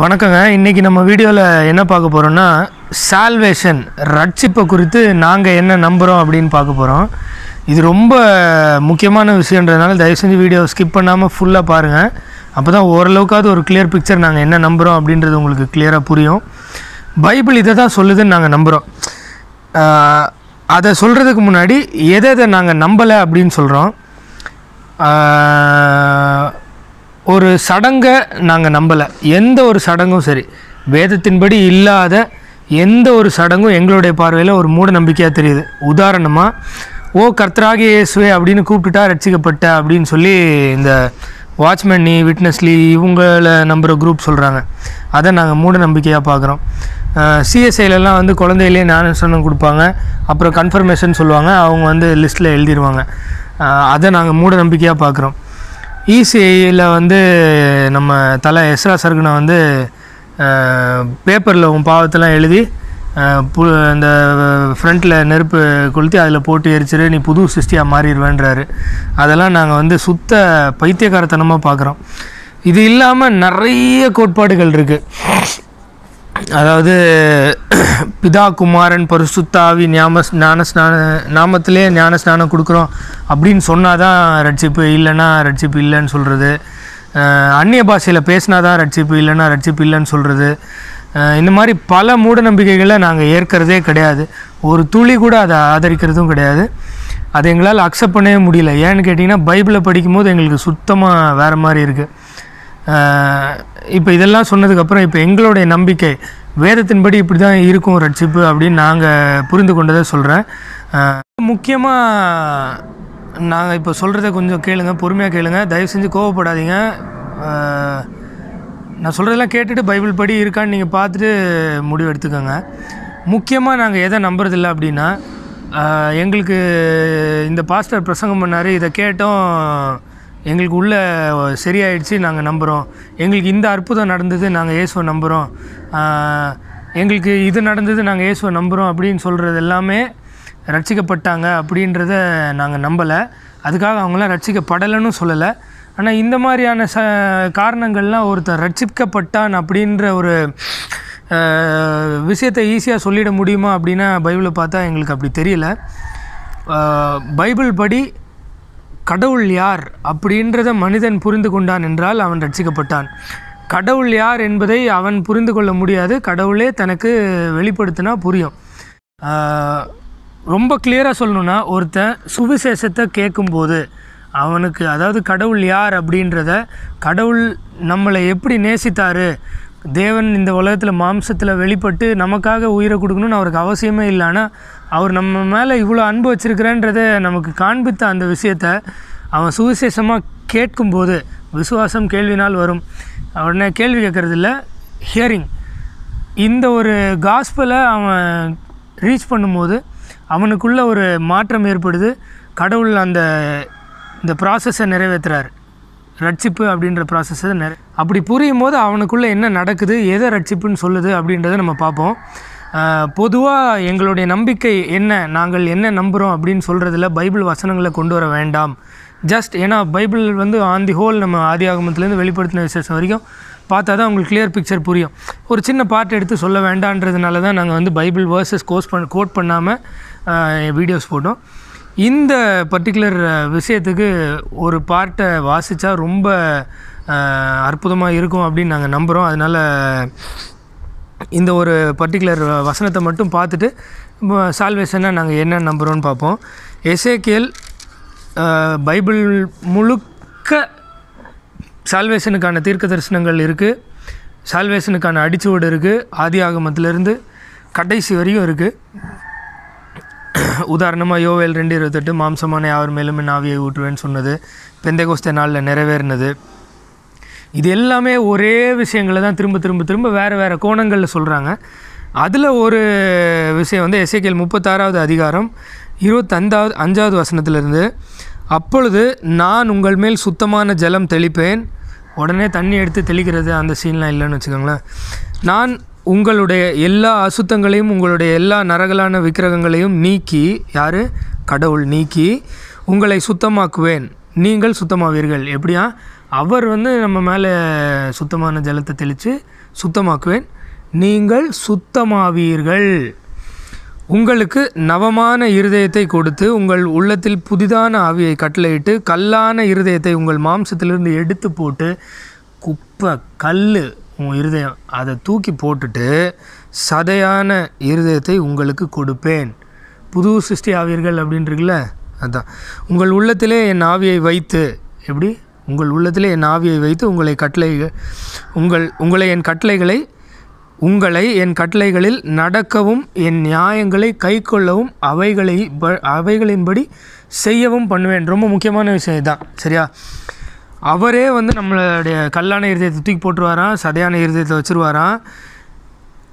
வணக்கங்க இன்றைக்கி நம்ம வீடியோவில் என்ன பார்க்க போகிறோம்னா சால்வேஷன் ரட்சிப்பை குறித்து நாங்கள் என்ன நம்புகிறோம் அப்படின்னு பார்க்க போகிறோம் இது ரொம்ப முக்கியமான விஷயன்றதுனால தயவு செஞ்சு வீடியோ ஸ்கிப் பண்ணாமல் ஃபுல்லாக பாருங்கள் அப்போ தான் ஓரளவுக்காவது ஒரு கிளியர் பிக்சர் நாங்கள் என்ன நம்புகிறோம் அப்படின்றது உங்களுக்கு கிளியராக புரியும் பைபிள் இதை தான் சொல்லுதுன்னு நாங்கள் நம்புகிறோம் அதை சொல்கிறதுக்கு முன்னாடி எதை எதை நாங்கள் நம்பலை அப்படின்னு சொல்கிறோம் ஒரு சடங்கை நாங்கள் நம்பலை எந்த ஒரு சடங்கும் சரி வேதத்தின்படி இல்லாத எந்த ஒரு சடங்கும் எங்களுடைய பார்வையில் ஒரு மூட நம்பிக்கையாக தெரியுது உதாரணமாக ஓ கர்த்தராகி இயேசுவே அப்படின்னு கூப்பிட்டுட்டா ரட்சிக்கப்பட்ட அப்படின்னு சொல்லி இந்த வாட்ச்மேன் நீ விட்னஸ்லி இவங்களை நம்புகிற குரூப் சொல்கிறாங்க அதை நாங்கள் மூட நம்பிக்கையாக பார்க்குறோம் சிஎஸ்ஐலலாம் வந்து குழந்தையிலே ஞானஸ்தானம் கொடுப்பாங்க அப்புறம் கன்ஃபர்மேஷன் சொல்லுவாங்க அவங்க வந்து லிஸ்ட்டில் எழுதிடுவாங்க அதை நாங்கள் மூட நம்பிக்கையாக பார்க்குறோம் ஈசிஐயில் e வந்து நம்ம தலை எஸ்ரா சர்க்குனை வந்து பேப்பரில் உன் பாவத்தெல்லாம் எழுதி பு அந்த ஃப்ரண்ட்டில் நெருப்பு கொளுத்தி அதில் போட்டு எரிச்சிரு நீ புது சிருஷ்டியாக மாறிடுவேன்றாரு அதெல்லாம் நாங்கள் வந்து சுத்த பைத்தியக்காரத்தனமாக பார்க்குறோம் இது இல்லாமல் நிறைய கோட்பாடுகள் இருக்குது அதாவது பிதா குமாரன் பரிசுத்தாவி ஞாம ஞான ஸ்நான நாமத்திலே ஞான ஸ்நானம் கொடுக்குறோம் அப்படின்னு சொன்னால் தான் ரட்சிப்பு இல்லைன்னா ரட்சிப்பு இல்லைன்னு சொல்கிறது அந்நிய பாஷையில் பேசினா தான் ரட்சிப்பு இல்லைன்னா ரட்சிப்பு இல்லைன்னு சொல்கிறது இந்த மாதிரி பல மூட நம்பிக்கைகளை நாங்கள் ஏற்கிறதே கிடையாது ஒரு துளி கூட அதை ஆதரிக்கிறதும் கிடையாது அதை எங்களால் அக்செப்ட் பண்ணவே முடியல ஏன்னு கேட்டிங்கன்னா பைபிளை படிக்கும்போது எங்களுக்கு சுத்தமாக வேறு மாதிரி இருக்குது இப்போ இதெல்லாம் சொன்னதுக்கப்புறம் இப்போ எங்களுடைய நம்பிக்கை வேதத்தின்படி இப்படி தான் இருக்கும் ரட்சிப்பு அப்படின்னு நாங்கள் புரிந்து கொண்டதை சொல்கிறேன் முக்கியமாக நாங்கள் இப்போ சொல்கிறத கொஞ்சம் கேளுங்கள் பொறுமையாக கேளுங்கள் தயவு செஞ்சு கோவப்படாதீங்க நான் சொல்கிறதெல்லாம் கேட்டுட்டு பைபிள் படி இருக்கான்னு நீங்கள் பார்த்துட்டு முடிவு எடுத்துக்கோங்க முக்கியமாக நாங்கள் எதை நம்புறதில்ல அப்படின்னா எங்களுக்கு இந்த பாஸ்டர் பிரசங்கம் பண்ணார் இதை கேட்டோம் எங்களுக்கு உள்ள சரியாயிடுச்சு நாங்கள் நம்புகிறோம் எங்களுக்கு இந்த அற்புதம் நடந்தது நாங்கள் இயேசுவை நம்புகிறோம் எங்களுக்கு இது நடந்தது நாங்கள் இயேசுவை நம்புகிறோம் அப்படின்னு சொல்கிறது எல்லாமே ரட்சிக்கப்பட்டாங்க அப்படின்றத நாங்கள் நம்பலை அதுக்காக அவங்களாம் ரட்சிக்கப்படலைன்னு சொல்லலை ஆனால் இந்த மாதிரியான ச காரணங்கள்லாம் ஒருத்தர் ரட்சிக்கப்பட்டான் அப்படின்ற ஒரு விஷயத்தை ஈஸியாக சொல்லிட முடியுமா அப்படின்னா பைபிளை பார்த்தா எங்களுக்கு அப்படி தெரியல பைபிள் படி கடவுள் யார் அப்படின்றத மனிதன் புரிந்து கொண்டான் என்றால் அவன் ரட்சிக்கப்பட்டான் கடவுள் யார் என்பதை அவன் புரிந்து கொள்ள முடியாது கடவுளே தனக்கு வெளிப்படுத்தினா புரியும் ரொம்ப கிளியராக சொல்லணுன்னா ஒருத்தன் சுவிசேஷத்தை கேட்கும்போது அவனுக்கு அதாவது கடவுள் யார் அப்படின்றத கடவுள் நம்மளை எப்படி நேசித்தார் தேவன் இந்த உலகத்தில் மாம்சத்தில் வெளிப்பட்டு நமக்காக உயிரை கொடுக்கணும்னு அவருக்கு அவசியமே இல்லைன்னா அவர் நம்ம மேலே இவ்வளோ அன்பு வச்சுருக்கிறேன்றதை நமக்கு காண்பித்த அந்த விஷயத்த அவன் சுவிசேஷமாக கேட்கும்போது விசுவாசம் கேள்வினால் வரும் உடனே கேள்வி கேட்குறதில்ல ஹியரிங் இந்த ஒரு காஸ்பலை அவன் ரீச் பண்ணும்போது அவனுக்குள்ள ஒரு மாற்றம் ஏற்படுது கடவுள் அந்த இந்த ப்ராசஸை நிறைவேற்றுறார் ரட்சிப்பு அப்படின்ற ப்ராசஸை நிறை அப்படி புரியும் போது அவனுக்குள்ளே என்ன நடக்குது எதை ரட்சிப்புன்னு சொல்லுது அப்படின்றத நம்ம பார்ப்போம் பொதுவாக எங்களுடைய நம்பிக்கை என்ன நாங்கள் என்ன நம்புகிறோம் அப்படின்னு சொல்கிறதுல பைபிள் வசனங்களை கொண்டு வர வேண்டாம் ஜஸ்ட் ஏன்னா பைபிள் வந்து ஆன் தி ஹோல் நம்ம ஆதி ஆகமத்துலேருந்து வெளிப்படுத்தின விசேஷம் வரைக்கும் பார்த்தா தான் உங்களுக்கு கிளியர் பிக்சர் புரியும் ஒரு சின்ன பாட்டு எடுத்து சொல்ல வேண்டான்றதுனால தான் நாங்கள் வந்து பைபிள் வேர்சஸ் கோஸ் பண்ண கோட் பண்ணாமல் வீடியோஸ் போட்டோம் இந்த பர்டிகுலர் விஷயத்துக்கு ஒரு பாட்டை வாசித்தா ரொம்ப அற்புதமாக இருக்கும் அப்படின்னு நாங்கள் நம்புகிறோம் அதனால் இந்த ஒரு பர்டிகுலர் வசனத்தை மட்டும் பார்த்துட்டு சால்வேஷனாக நாங்கள் என்ன நம்புகிறோன்னு பார்ப்போம் எஸ்ஏகேல் பைபிள் முழுக்க சால்வேஷனுக்கான தீர்க்க தரிசனங்கள் இருக்குது சால்வேஷனுக்கான அடிச்சுவடு இருக்குது ஆதி ஆகமத்திலேருந்து கடைசி வரையும் இருக்குது உதாரணமாக யோவேல் ரெண்டு இருபத்தெட்டு மாம்சமான யாவர் மேலும் நாவியை ஆவியை ஊற்றுவேன்னு சொன்னது பெந்தகோஸ்தே நாளில் நிறைவேறினது இது எல்லாமே ஒரே விஷயங்களை தான் திரும்ப திரும்ப திரும்ப வேறு வேறு கோணங்களில் சொல்கிறாங்க அதில் ஒரு விஷயம் வந்து எஸ்ஐகேல் முப்பத்தாறாவது அதிகாரம் இருபத்தஞ்சாவது அஞ்சாவது வசனத்திலிருந்து அப்பொழுது நான் உங்கள் மேல் சுத்தமான ஜலம் தெளிப்பேன் உடனே தண்ணி எடுத்து தெளிக்கிறது அந்த சீன்லாம் இல்லைன்னு வச்சுக்கோங்களேன் நான் உங்களுடைய எல்லா அசுத்தங்களையும் உங்களுடைய எல்லா நரகலான விக்கிரகங்களையும் நீக்கி யார் கடவுள் நீக்கி உங்களை சுத்தமாக்குவேன் நீங்கள் சுத்தமாவீர்கள் எப்படியா அவர் வந்து நம்ம மேலே சுத்தமான ஜலத்தை தெளித்து சுத்தமாக்குவேன் நீங்கள் சுத்தமாவீர்கள் உங்களுக்கு நவமான இருதயத்தை கொடுத்து உங்கள் உள்ளத்தில் புதிதான ஆவியை கட்டளையிட்டு கல்லான இருதயத்தை உங்கள் மாம்சத்திலிருந்து எடுத்து போட்டு குப்பை கல் உங்கள் இருதயம் அதை தூக்கி போட்டுட்டு சதையான இருதயத்தை உங்களுக்கு கொடுப்பேன் புது சிருஷ்டி ஆவீர்கள் அப்படின்றீங்களே அதுதான் உங்கள் உள்ளத்திலே என் ஆவியை வைத்து எப்படி உங்கள் உள்ளத்திலே என் ஆவியை வைத்து உங்களை கட்டளை உங்கள் உங்களை என் கட்டளைகளை உங்களை என் கட்டளைகளில் நடக்கவும் என் நியாயங்களை கை கொள்ளவும் அவைகளை ப அவைகளின்படி செய்யவும் பண்ணுவேன் ரொம்ப முக்கியமான விஷயம் தான் சரியா அவரே வந்து நம்மளுடைய கல்லான இருதயத்தை தூக்கி போட்டுருவாராம் சதையான இருதயத்தை வச்சுருவாராம்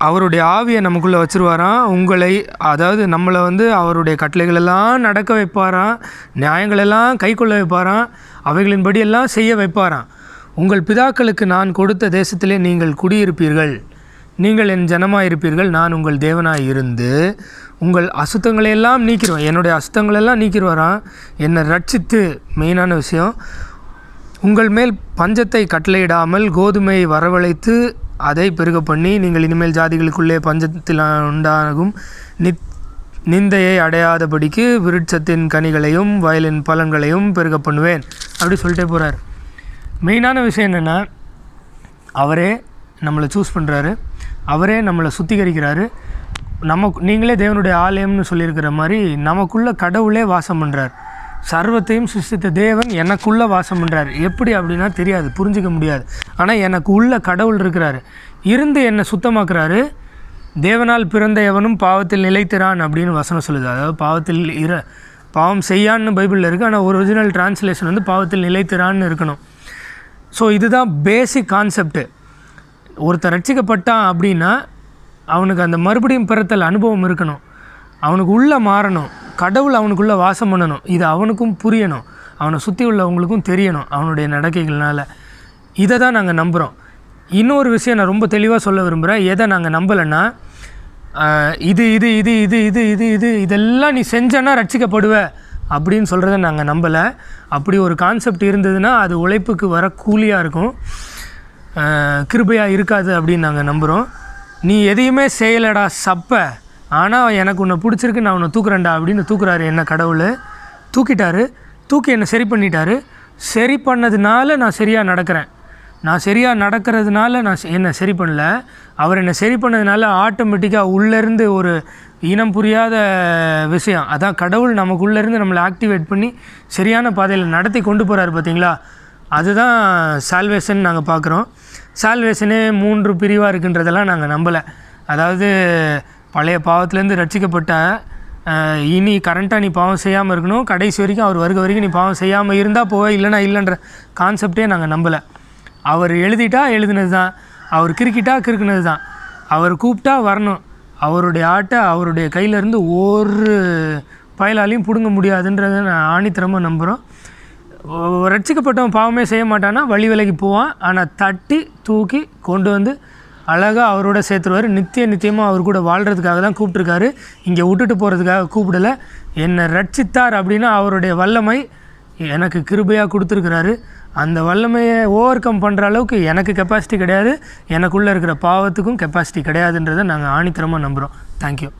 அவருடைய ஆவியை நமக்குள்ளே வச்சுருவாராம் உங்களை அதாவது நம்மளை வந்து அவருடைய கட்டளைகளெல்லாம் நடக்க வைப்பாராம் நியாயங்களெல்லாம் கை கொள்ள வைப்பாராம் அவைகளின்படியெல்லாம் செய்ய வைப்பாராம் உங்கள் பிதாக்களுக்கு நான் கொடுத்த தேசத்திலே நீங்கள் குடியிருப்பீர்கள் நீங்கள் என் ஜனமாக இருப்பீர்கள் நான் உங்கள் தேவனாக இருந்து உங்கள் அசுத்தங்களையெல்லாம் நீக்கிடுவேன் என்னுடைய அசுத்தங்களெல்லாம் நீக்கிடுவாராம் என்னை ரட்சித்து மெயினான விஷயம் உங்கள் மேல் பஞ்சத்தை கட்டளையிடாமல் கோதுமையை வரவழைத்து அதை பெருக பண்ணி நீங்கள் இனிமேல் ஜாதிகளுக்குள்ளே பஞ்சத்தில் உண்டாகும் நித் நிந்தையை அடையாதபடிக்கு விருட்சத்தின் கனிகளையும் வயலின் பலன்களையும் பெருக பண்ணுவேன் அப்படி சொல்லிட்டே போகிறார் மெயினான விஷயம் என்னென்னா அவரே நம்மளை சூஸ் பண்ணுறாரு அவரே நம்மளை சுத்திகரிக்கிறாரு நமக்கு நீங்களே தேவனுடைய ஆலயம்னு சொல்லியிருக்கிற மாதிரி நமக்குள்ளே கடவுளே வாசம் பண்ணுறார் சர்வத்தையும் சிருஷ்டித்த தேவன் எனக்குள்ளே வாசம் பண்ணுறாரு எப்படி அப்படின்னா தெரியாது புரிஞ்சிக்க முடியாது ஆனால் எனக்கு உள்ள கடவுள் இருக்கிறாரு இருந்து என்னை சுத்தமாக்குறாரு தேவனால் பிறந்த எவனும் பாவத்தில் நிலைத்திறான் அப்படின்னு வசனம் சொல்லுது அதாவது பாவத்தில் இர பாவம் செய்யான்னு பைபிளில் இருக்குது ஆனால் ஒரிஜினல் டிரான்ஸ்லேஷன் வந்து பாவத்தில் நிலைத்திறான்னு இருக்கணும் ஸோ இதுதான் பேசிக் கான்செப்டு ஒருத்தர் ரட்சிக்கப்பட்டான் அப்படின்னா அவனுக்கு அந்த மறுபடியும் பிறத்தல் அனுபவம் இருக்கணும் அவனுக்கு உள்ளே மாறணும் கடவுள் அவனுக்குள்ளே வாசம் பண்ணணும் இது அவனுக்கும் புரியணும் அவனை சுற்றி உள்ளவங்களுக்கும் தெரியணும் அவனுடைய நடக்கைகள்னால் இதை தான் நாங்கள் நம்புகிறோம் இன்னொரு விஷயம் நான் ரொம்ப தெளிவாக சொல்ல விரும்புகிறேன் எதை நாங்கள் நம்பலைன்னா இது இது இது இது இது இது இது இதெல்லாம் நீ செஞ்சனா ரட்சிக்கப்படுவ அப்படின்னு சொல்கிறத நாங்கள் நம்பலை அப்படி ஒரு கான்செப்ட் இருந்ததுன்னா அது உழைப்புக்கு வர கூலியாக இருக்கும் கிருபையாக இருக்காது அப்படின்னு நாங்கள் நம்புகிறோம் நீ எதையுமே செய்யலடா சப்பை ஆனால் எனக்கு உன்னை பிடிச்சிருக்கு நான் உன்னை தூக்குறேன்டா அப்படின்னு தூக்குறாரு என்ன கடவுள் தூக்கிட்டாரு தூக்கி என்னை சரி பண்ணிட்டாரு சரி பண்ணதுனால நான் சரியாக நடக்கிறேன் நான் சரியாக நடக்கிறதுனால நான் என்னை சரி பண்ணல அவர் என்னை சரி பண்ணதுனால ஆட்டோமேட்டிக்காக உள்ளேருந்து ஒரு இனம் புரியாத விஷயம் அதான் கடவுள் நமக்குள்ளேருந்து நம்மளை ஆக்டிவேட் பண்ணி சரியான பாதையில் நடத்தி கொண்டு போகிறாரு பார்த்தீங்களா அதுதான் சால்வேஷன் நாங்கள் பார்க்குறோம் சால்வேஷனே மூன்று பிரிவாக இருக்குன்றதெல்லாம் நாங்கள் நம்பலை அதாவது பழைய பாவத்துலேருந்து ரட்சிக்கப்பட்ட இனி கரண்ட்டாக நீ பாவம் செய்யாமல் இருக்கணும் கடைசி வரைக்கும் அவர் வருக வரைக்கும் நீ பாவம் செய்யாமல் இருந்தால் போவே இல்லைனா இல்லைன்ற கான்செப்டே நாங்கள் நம்பலை அவர் எழுதிட்டா எழுதுனது தான் அவர் கிறுக்கிட்டா கிறுக்குனது தான் அவர் கூப்பிட்டா வரணும் அவருடைய ஆட்டை அவருடைய கையிலேருந்து ஒரு பயலாலையும் பிடுங்க முடியாதுன்றத நான் ஆணித்தரமாக நம்புகிறோம் ரட்சிக்கப்பட்டவன் பாவமே செய்ய மாட்டானா வழி விலகி போவான் ஆனால் தட்டி தூக்கி கொண்டு வந்து அழகாக அவரோட சேர்த்துருவார் நித்திய நித்தியமாக அவர் கூட வாழ்கிறதுக்காக தான் கூப்பிட்ருக்காரு இங்கே விட்டுட்டு போகிறதுக்காக கூப்பிடலை என்னை ரட்சித்தார் அப்படின்னா அவருடைய வல்லமை எனக்கு கிருபையாக கொடுத்துருக்கிறாரு அந்த வல்லமையை ஓவர் கம் பண்ணுற அளவுக்கு எனக்கு கெப்பாசிட்டி கிடையாது எனக்குள்ளே இருக்கிற பாவத்துக்கும் கெப்பாசிட்டி கிடையாதுன்றதை நாங்கள் ஆணித்தரமாக நம்புகிறோம் தேங்க்யூ